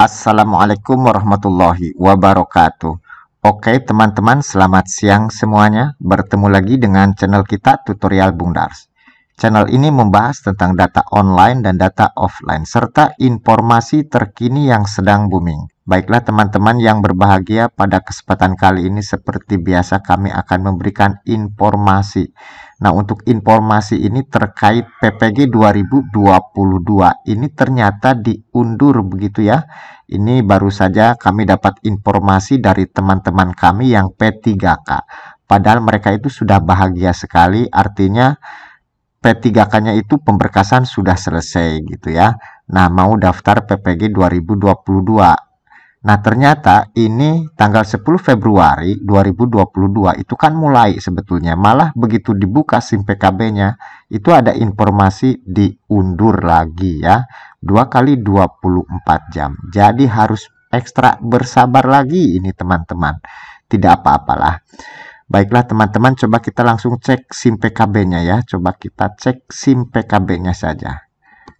Assalamualaikum warahmatullahi wabarakatuh. Oke teman-teman selamat siang semuanya. Bertemu lagi dengan channel kita tutorial bundars. Channel ini membahas tentang data online dan data offline serta informasi terkini yang sedang booming. Baiklah teman-teman yang berbahagia, pada kesempatan kali ini seperti biasa kami akan memberikan informasi. Nah, untuk informasi ini terkait PPG 2022. Ini ternyata diundur begitu ya. Ini baru saja kami dapat informasi dari teman-teman kami yang P3K. Padahal mereka itu sudah bahagia sekali, artinya P3K-nya itu pemberkasan sudah selesai gitu ya. Nah, mau daftar PPG 2022 Nah ternyata ini tanggal 10 Februari 2022 itu kan mulai sebetulnya malah begitu dibuka SIM PKB-nya itu ada informasi diundur lagi ya 2 kali 24 jam jadi harus ekstra bersabar lagi ini teman-teman tidak apa-apalah Baiklah teman-teman coba kita langsung cek SIM PKB-nya ya coba kita cek SIM PKB-nya saja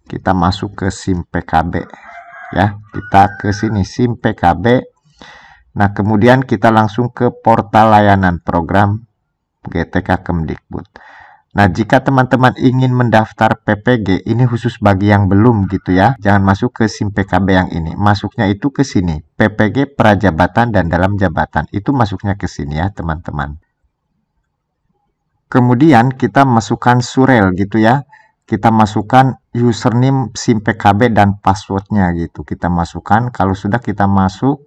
kita masuk ke SIM PKB ya kita ke sini SIM PKB nah kemudian kita langsung ke portal layanan program GTK Kemdikbud Nah, jika teman-teman ingin mendaftar PPG, ini khusus bagi yang belum gitu ya. Jangan masuk ke SIM PKB yang ini. Masuknya itu ke sini. PPG prajabatan dan dalam jabatan. Itu masuknya ke sini ya, teman-teman. Kemudian kita masukkan surel gitu ya kita masukkan username SIM PKB dan passwordnya gitu kita masukkan kalau sudah kita masuk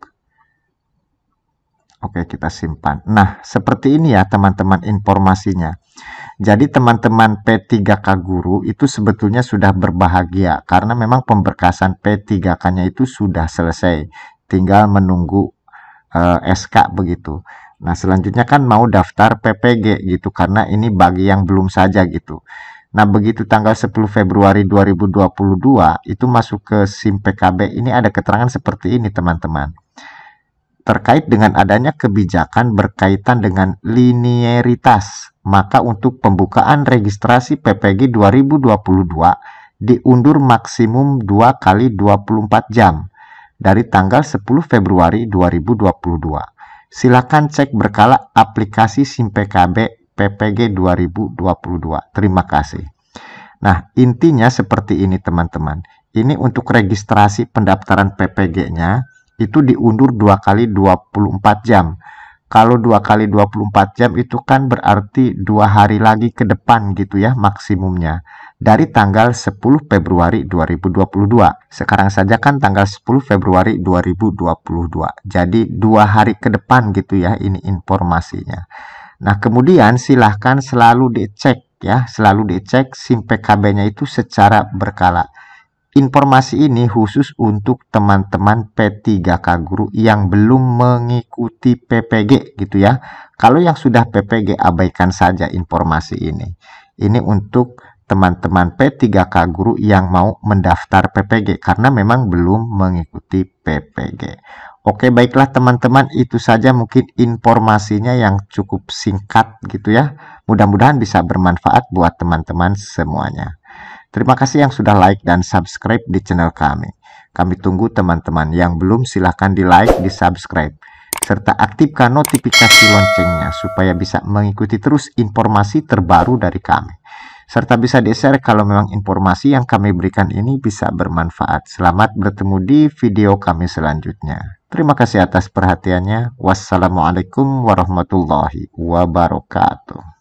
Oke kita simpan nah seperti ini ya teman-teman informasinya jadi teman-teman P3K guru itu sebetulnya sudah berbahagia karena memang pemberkasan P3K nya itu sudah selesai tinggal menunggu uh, eh, SK begitu Nah selanjutnya kan mau daftar PPG gitu karena ini bagi yang belum saja gitu Nah, begitu tanggal 10 Februari 2022 itu masuk ke SIM PKB ini ada keterangan seperti ini, teman-teman. Terkait dengan adanya kebijakan berkaitan dengan linearitas maka untuk pembukaan registrasi PPG 2022 diundur maksimum 2 kali 24 jam dari tanggal 10 Februari 2022. Silakan cek berkala aplikasi SIM PKB PPG 2022. Terima kasih. Nah, intinya seperti ini teman-teman. Ini untuk registrasi pendaftaran PPG-nya itu diundur dua kali 24 jam. Kalau dua kali 24 jam itu kan berarti dua hari lagi ke depan gitu ya maksimumnya. Dari tanggal 10 Februari 2022. Sekarang saja kan tanggal 10 Februari 2022. Jadi dua hari ke depan gitu ya ini informasinya. Nah, kemudian silahkan selalu dicek ya, selalu dicek SIM PKB-nya itu secara berkala. Informasi ini khusus untuk teman-teman P3K guru yang belum mengikuti PPG gitu ya. Kalau yang sudah PPG abaikan saja informasi ini. Ini untuk teman-teman P3K guru yang mau mendaftar PPG karena memang belum mengikuti PPG. Oke, baiklah teman-teman, itu saja mungkin informasinya yang cukup singkat gitu ya. Mudah-mudahan bisa bermanfaat buat teman-teman semuanya. Terima kasih yang sudah like dan subscribe di channel kami. Kami tunggu teman-teman yang belum silahkan di like, di subscribe. Serta aktifkan notifikasi loncengnya supaya bisa mengikuti terus informasi terbaru dari kami serta bisa di-share kalau memang informasi yang kami berikan ini bisa bermanfaat. Selamat bertemu di video kami selanjutnya. Terima kasih atas perhatiannya. Wassalamualaikum warahmatullahi wabarakatuh.